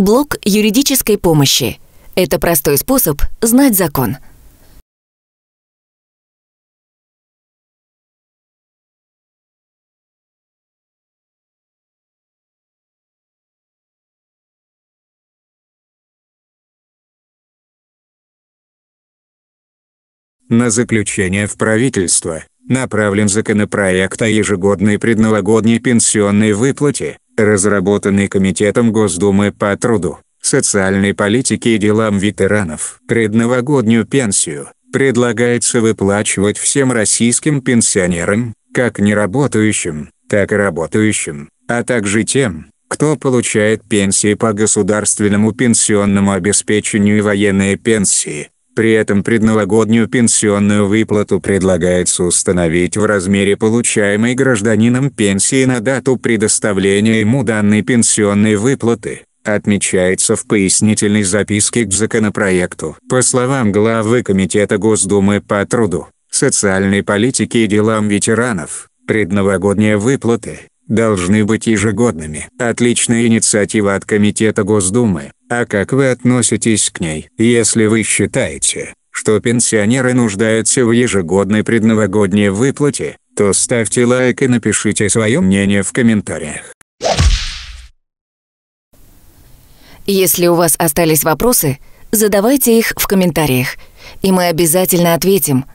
Блок юридической помощи. Это простой способ знать закон. На заключение в правительство направлен законопроект о ежегодной предновогодней пенсионной выплате, разработанный Комитетом Госдумы по труду, социальной политике и делам ветеранов. Предновогоднюю пенсию предлагается выплачивать всем российским пенсионерам, как неработающим, так и работающим, а также тем, кто получает пенсии по государственному пенсионному обеспечению и военные пенсии, при этом предновогоднюю пенсионную выплату предлагается установить в размере получаемой гражданином пенсии на дату предоставления ему данной пенсионной выплаты отмечается в пояснительной записке к законопроекту. По словам главы Комитета Госдумы по труду, социальной политике и делам ветеранов, предновогодние выплаты, должны быть ежегодными. Отличная инициатива от Комитета Госдумы. А как вы относитесь к ней, если вы считаете, что пенсионеры нуждаются в ежегодной предновогодней выплате, то ставьте лайк и напишите свое мнение в комментариях. Если у вас остались вопросы, задавайте их в комментариях, и мы обязательно ответим –